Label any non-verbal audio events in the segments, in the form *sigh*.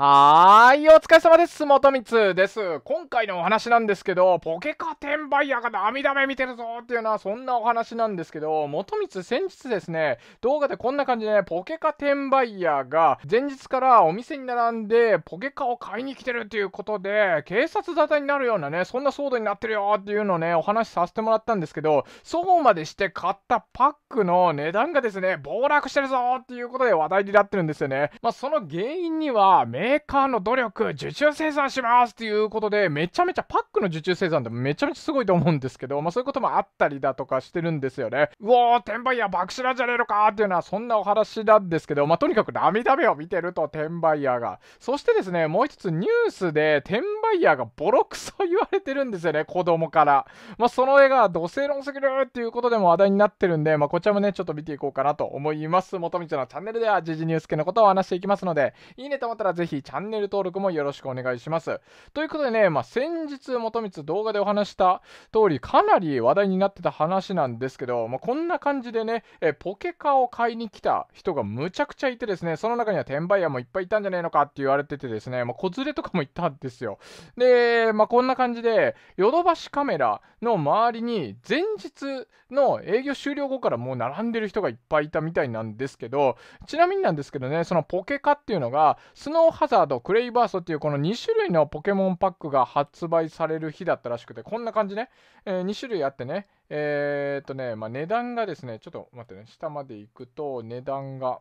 はーい、お疲れ様です。元光です。今回のお話なんですけど、ポケカ転売屋が涙目見てるぞっていうのはそんなお話なんですけど、元光先日ですね、動画でこんな感じで、ね、ポケカ転売屋が前日からお店に並んでポケカを買いに来てるっていうことで、警察沙汰になるようなね、そんな騒動になってるよっていうのをね、お話しさせてもらったんですけど、そうまでして買ったパックの値段がですね、暴落してるぞっていうことで話題になってるんですよね。まあ、その原因には、メーカーの努力、受注生産しますということで、めちゃめちゃパックの受注生産ってめちゃめちゃすごいと思うんですけど、まあそういうこともあったりだとかしてるんですよね。うおー、転売屋爆死なんじゃねえのかっていうのはそんなお話なんですけど、まあとにかく涙目を見てると、転売屋が。そしてですね、もう一つニュースで、転売屋がボロクソ言われてるんですよね、子供から。まあその絵が土星論すぎるっていうことでも話題になってるんで、まあこちらもね、ちょっと見ていこうかなと思います。元道のチャンネルでは時事ニュース系のことを話していきますので、いいねと思ったらぜひチャンネル登録もよろしくお願いします。ということでね、まあ、先日、元光動画でお話した通り、かなり話題になってた話なんですけど、まあ、こんな感じでね、えポケカを買いに来た人がむちゃくちゃいてですね、その中には転売屋もいっぱいいたんじゃねえのかって言われててですね、まあ、子連れとかもいたんですよ。で、まあ、こんな感じで、ヨドバシカメラの周りに、前日の営業終了後からもう並んでる人がいっぱいいたみたいなんですけど、ちなみになんですけどね、そのポケカっていうのが、スノーハザード、クレイバーストっていうこの2種類のポケモンパックが発売される日だったらしくて、こんな感じね、えー、2種類あってね、えー、っとね、まあ、値段がですね、ちょっと待ってね、下まで行くと値段が、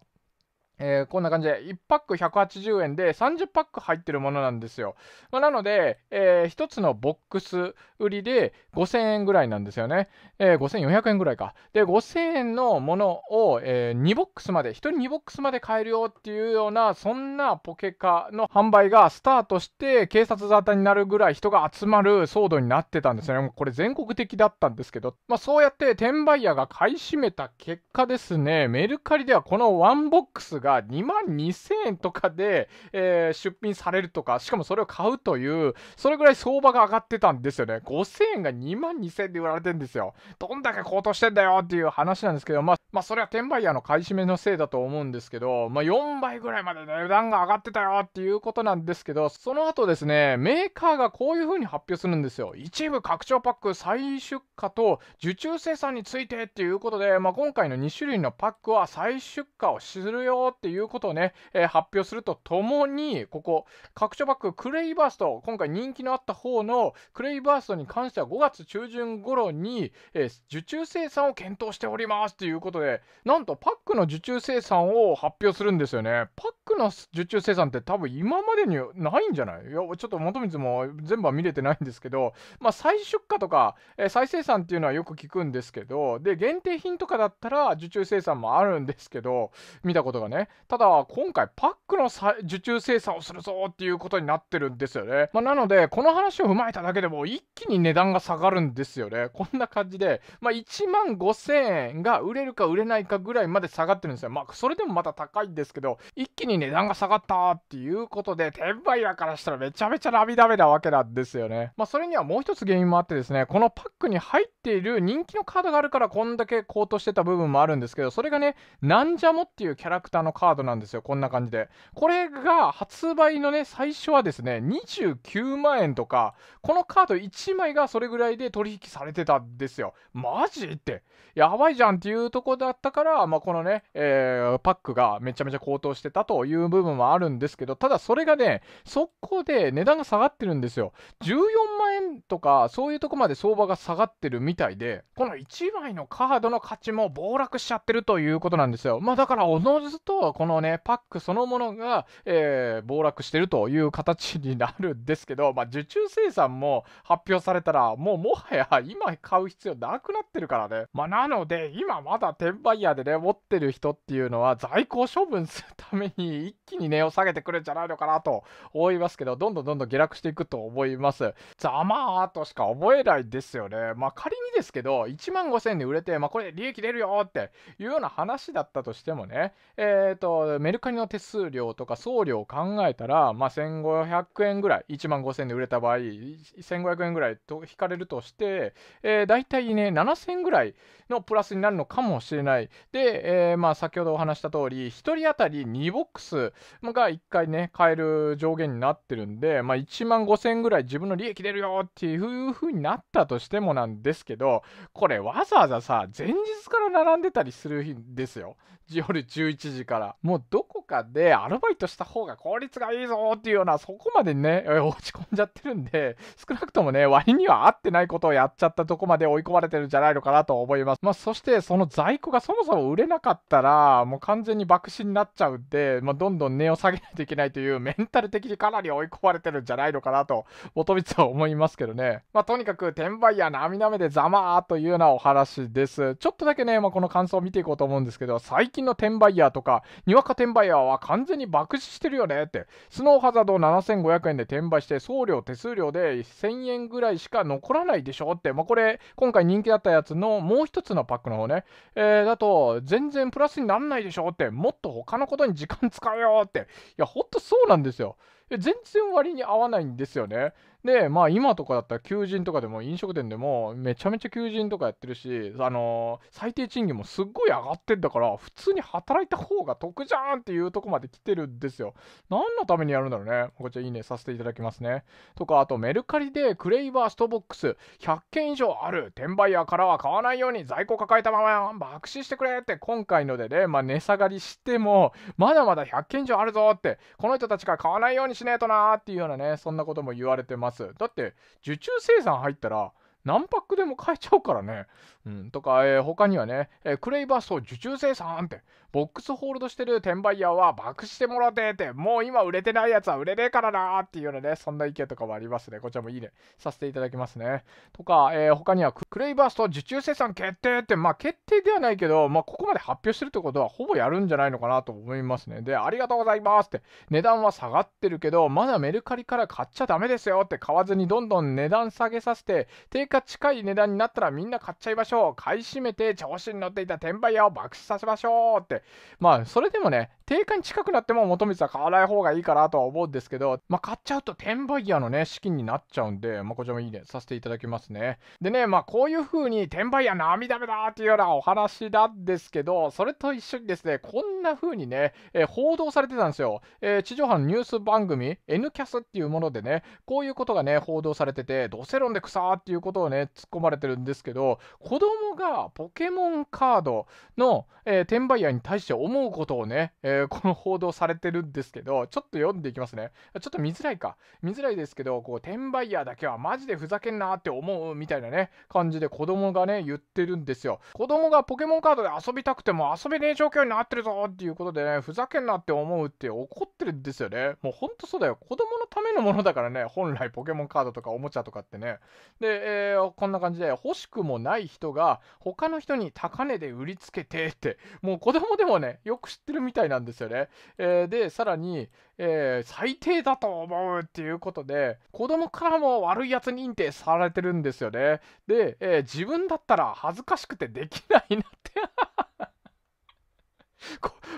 えー、こんな感じで1パック180円で30パック入ってるものなんですよ。まあ、なので、えー、1つのボックス売りで5000円ぐらいなんですよね。えー、5400円ぐらいか。で、5000円のものを、えー、2ボックスまで、1人2ボックスまで買えるよっていうような、そんなポケカの販売がスタートして、警察沙汰になるぐらい人が集まる騒動になってたんですね。これ全国的だったんですけど、まあ、そうやって転売屋が買い占めた結果ですね、メルカリではこのワンボックスがが2万2000円とかで、えー、出品されるとか、しかもそれを買うという、それぐらい相場が上がってたんですよね。5000円が2万2000円で売られてんですよ。どんだけ高騰してんだよっていう話なんですけど、まあ、まあ、それは転売屋の買い占めのせいだと思うんですけど、まあ、4倍ぐらいまで値段が上がってたよっていうことなんですけど、その後ですね、メーカーがこういう風に発表するんですよ。一部拡張パック再出荷と受注生産についてっていうことで、まあ、今回の2種類のパックは再出荷をするよっていうことをね、えー、発表するとともに、ここ、拡張バッククレイバースト、今回人気のあった方のクレイバーストに関しては5月中旬頃に、えー、受注生産を検討しておりますということで、なんとパックの受注生産を発表するんですよね。パックの受注生産って多分今までにないんじゃないいや、ちょっと元光も全部は見れてないんですけど、まあ再出荷とか、えー、再生産っていうのはよく聞くんですけど、で、限定品とかだったら受注生産もあるんですけど、見たことがね。ただ、今回パックの受注生産をするぞっていうことになってるんですよね。まあ、なので、この話を踏まえただけでも一気に値段が下がるんですよね。こんな感じで、まあ、1万5000円が売れるか売れないかぐらいまで下がってるんですよ。まあ、それでもまた高いんですけど、一気に値段が下がったっていうことで、転売屋からしたらめちゃめちゃラビダメなわけなんですよね。まあ、それにはもう一つ原因もあってですね、このパックに入っている人気のカードがあるから、こんだけ高騰してた部分もあるんですけど、それがね、なんじゃもっていうキャラクターのカードなんですよこんな感じでこれが発売のね最初はですね29万円とかこのカード1枚がそれぐらいで取引されてたんですよマジってやばいじゃんっていうとこだったから、まあ、このね、えー、パックがめちゃめちゃ高騰してたという部分はあるんですけどただそれがね速攻で値段が下がってるんですよ14万円とかそういうとこまで相場が下がってるみたいでこの1枚のカードの価値も暴落しちゃってるということなんですよまあだからおのずとと、このね、パックそのものが、えー、暴落してるという形になるんですけど、まあ、受注生産も発表されたら、もうもはや今買う必要なくなってるからね。まあ、なので、今まだ転売屋でね、持ってる人っていうのは、在庫処分するために一気に値を下げてくるんじゃないのかなと思いますけど、どんどんどんどん下落していくと思います。ざまーとしか思えないですよね。まあ、仮にですけど、1万5000円で売れて、まあ、これ利益出るよっていうような話だったとしてもね、えーえーと、メルカリの手数料とか送料を考えたら、まあ、1500円ぐらい1万5000円で売れた場合1500円ぐらいと引かれるとして、えー、大体ね7000円ぐらいのプラスになるのかもしれないで、えー、まあ、先ほどお話した通り1人当たり2ボックスが1回ね買える上限になってるんで、まあ、1万5000円ぐらい自分の利益出るよっていうふうになったとしてもなんですけどこれわざわざさ前日から並んでたりするんですよ。夜11時から。からもうどこかでアルバイトした方が効率がいいぞっていうような、そこまでね、落ち込んじゃってるんで、少なくともね、割には合ってないことをやっちゃったとこまで追い込まれてるんじゃないのかなと思います。まあ、そしてその在庫がそもそも売れなかったら、もう完全に爆死になっちゃうんで、まあ、どんどん値を下げないといけないという、メンタル的にかなり追い込まれてるんじゃないのかなと、元光は思いますけどね。まあ、とにかく、転売屋や涙目でざまーというようなお話です。ちょっとだけね、まあ、この感想を見ていこうと思うんですけど、最近の転売ヤーとか、にわか転売ヤアは完全に爆死してるよねって、スノーハザードを7500円で転売して、送料、手数料で1000円ぐらいしか残らないでしょって、まあ、これ、今回人気だったやつのもう一つのパックの方ね、えー、だと、全然プラスにならないでしょって、もっと他のことに時間使えよって、いや、ほんとそうなんですよ。全然割に合わないんですよね。で、まあ今とかだったら求人とかでも飲食店でもめちゃめちゃ求人とかやってるし、あのー、最低賃金もすっごい上がってんだから、普通に働いた方が得じゃんっていうとこまで来てるんですよ。何のためにやるんだろうね。こちらいいねさせていただきますね。とか、あとメルカリでクレイバーストボックス100件以上ある。転売屋からは買わないように在庫抱えたまま爆死してくれって今回のでね、まあ値下がりしても、まだまだ100件以上あるぞって、この人たちが買わないようにしねえとなーっていうようなね、そんなことも言われてます。だって、受注生産入ったら、何パックでも買えちゃうからね。うん、とか、えー、他にはね、えー、クレイバースト受注生産って、ボックスホールドしてる転売屋は爆してもらってって、もう今売れてないやつは売れねえからなーっていうようなね、そんな意見とかもありますね。こちらもいいね、させていただきますね。とか、えー、他にはクレイバースト受注生産決定って、まあ決定ではないけど、まあここまで発表してるってことはほぼやるんじゃないのかなと思いますね。で、ありがとうございますって、値段は下がってるけど、まだメルカリから買っちゃダメですよって買わずにどんどん値段下げさせて、定価か近い値段になったらみんな買っちゃいましょう買い占めて調子に乗っていた転売屋を爆死させましょうってまあそれでもね定価に近くなっても元光は買わない方がいいかなとは思うんですけど、まあ、買っちゃうと転売ヤーのね、資金になっちゃうんで、まあ、こちらもいいね、させていただきますね。でね、まあ、こういう風に転売ヤー涙目だっていうようなお話なんですけど、それと一緒にですね、こんな風にね、えー、報道されてたんですよ。えー、地上波のニュース番組、N キャスっていうものでね、こういうことがね、報道されてて、ドセロンで草っていうことをね、突っ込まれてるんですけど、子供がポケモンカードの、えー、転売ヤーに対して思うことをね、えーー、この報道されてるんですけど、ちょっと読んでいきますね。ちょっと見づらいか。見づらいですけど、こう、転売ヤーだけはマジでふざけんなって思うみたいなね、感じで子供がね、言ってるんですよ。子供がポケモンカードで遊びたくても遊べねえ状況になってるぞっていうことでね、ふざけんなって思うって怒ってるんですよね。もうほんとそうだよ。子供のためのものだからね、本来ポケモンカードとかおもちゃとかってね。で、えー、こんな感じで、欲しくもない人が他の人に高値で売りつけてって、もう子供でもね、よく知ってるみたいなんですですよね。えー、で、さらに、えー、最低だと思うっていうことで、子供からも悪いやつ認定されてるんですよね。で、えー、自分だったら恥ずかしくてできないなって *laughs*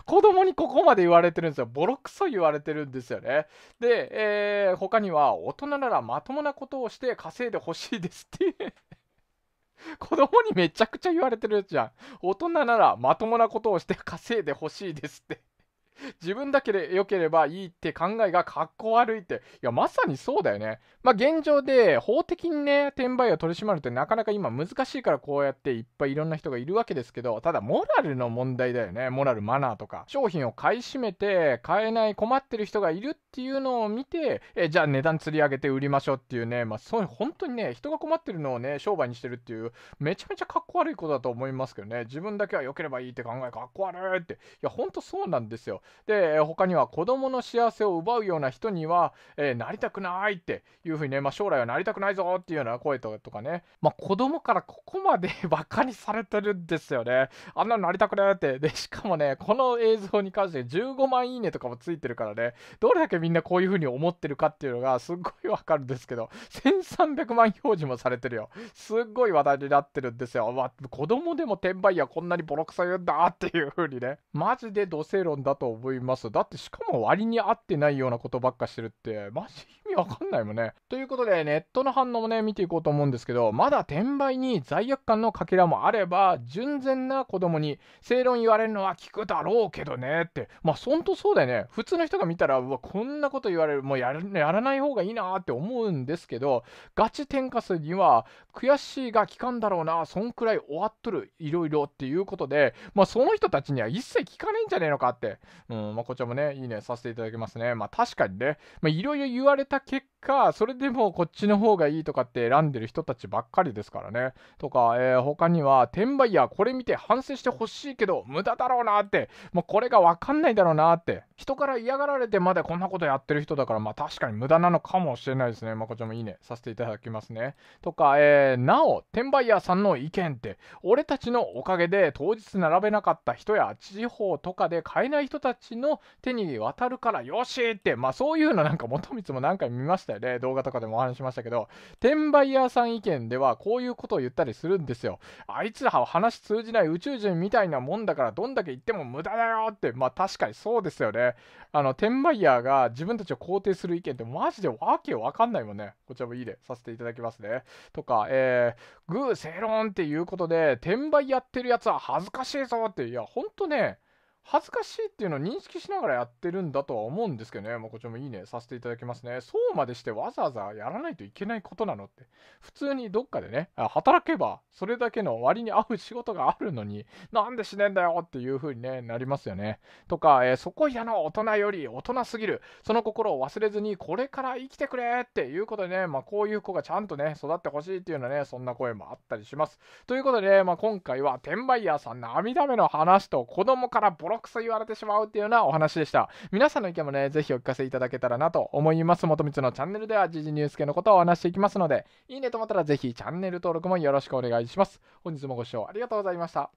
子供にここまで言われてるんですよ。ボロクソ言われてるんですよね。で、えー、他には、大人ならまともなことをして稼いでほしいですって *laughs* 子供にめちゃくちゃ言われてるじゃん。大人ならまともなことをして稼いでほしいですって自分だけで良ければいいって考えがかっこ悪いって、いや、まさにそうだよね。まあ、現状で法的にね、転売を取り締まるってなかなか今難しいからこうやっていっぱいいろんな人がいるわけですけど、ただ、モラルの問題だよね。モラル、マナーとか。商品を買い占めて、買えない困ってる人がいるっていうのを見て、えじゃあ値段釣り上げて売りましょうっていうね、まあ、そう、いう、本当にね、人が困ってるのをね、商売にしてるっていう、めちゃめちゃかっこ悪いことだと思いますけどね、自分だけは良ければいいって考えかっこ悪いって。いや、ほんとそうなんですよ。で他には子どもの幸せを奪うような人には、えー、なりたくないっていうふうにね、まあ、将来はなりたくないぞっていうような声とかね、まあ、子供からここまでバカにされてるんですよねあんなのなりたくないってでしかもねこの映像に関して15万いいねとかもついてるからねどれだけみんなこういうふうに思ってるかっていうのがすっごいわかるんですけど1300万表示もされてるよすっごい話題になってるんですよ、ま子供でも転売やこんなにボロクソ言うんだっていうふうにねマジで土星論だと思思います。だってしかも割に合ってないようなことばっかしてるって、マジ味わかんないもんね。ということで、ネットの反応もね、見ていこうと思うんですけど、まだ転売に罪悪感のかけらもあれば、純然な子供に正論言われるのは聞くだろうけどねって、まあ、ほんとそうだよね。普通の人が見たら、うわ、こんなこと言われる、もうやらない方がいいなって思うんですけど、ガチ転化するには、悔しいが効かんだろうな、そんくらい終わっとる、いろいろっていうことで、まあ、その人たちには一切聞かねえんじゃねえのかって、うん、まあ、こちらもね、いいねさせていただきますね。まあ、確かにね、まいろいろ言われた結果、それでもこっちの方がいいとかって選んでる人たちばっかりですからね。とか、えー、他には、転売ヤーこれ見て反省してほしいけど、無駄だろうなって、もうこれがわかんないだろうなって、人から嫌がられてまでこんなことやってる人だから、まあ確かに無駄なのかもしれないですね。まあ、こちらもいいね、させていただきますね。とか、えー、なお、転売ヤーさんの意見って、俺たちのおかげで当日並べなかった人や、地方とかで買えない人たちの手に渡るからよしって、まあそういうのなんか元光も何回見ましたよね動画とかでもお話しましたけど転売屋さん意見ではこういうことを言ったりするんですよあいつらは話通じない宇宙人みたいなもんだからどんだけ言っても無駄だよってまあ確かにそうですよねあの転売ヤーが自分たちを肯定する意見ってマジでわけわかんないもんねこちらもいいでさせていただきますねとかえー、グー正論っていうことで転売やってるやつは恥ずかしいぞっていやほんとね恥ずかしいっていうのを認識しながらやってるんだとは思うんですけどね、まこっちもいいねさせていただきますね。そうまでしてわざわざやらないといけないことなのって、普通にどっかでね、働けばそれだけの割に合う仕事があるのに、なんでしねえんだよっていう風に、ね、なりますよね。とか、えー、そこいやの大人より大人すぎる、その心を忘れずにこれから生きてくれっていうことでね、まあ、こういう子がちゃんとね、育ってほしいっていうようなね、そんな声もあったりします。ということで、ね、まあ、今回は転売ヤーさん涙目の話と子供からボロのクソ言われてしまうっていうようなお話でした。皆さんの意見もね、ぜひお聞かせいただけたらなと思います。元光のチャンネルでは、時事ニュース系のことをお話していきますので、いいねと思ったらぜひチャンネル登録もよろしくお願いします。本日もご視聴ありがとうございました。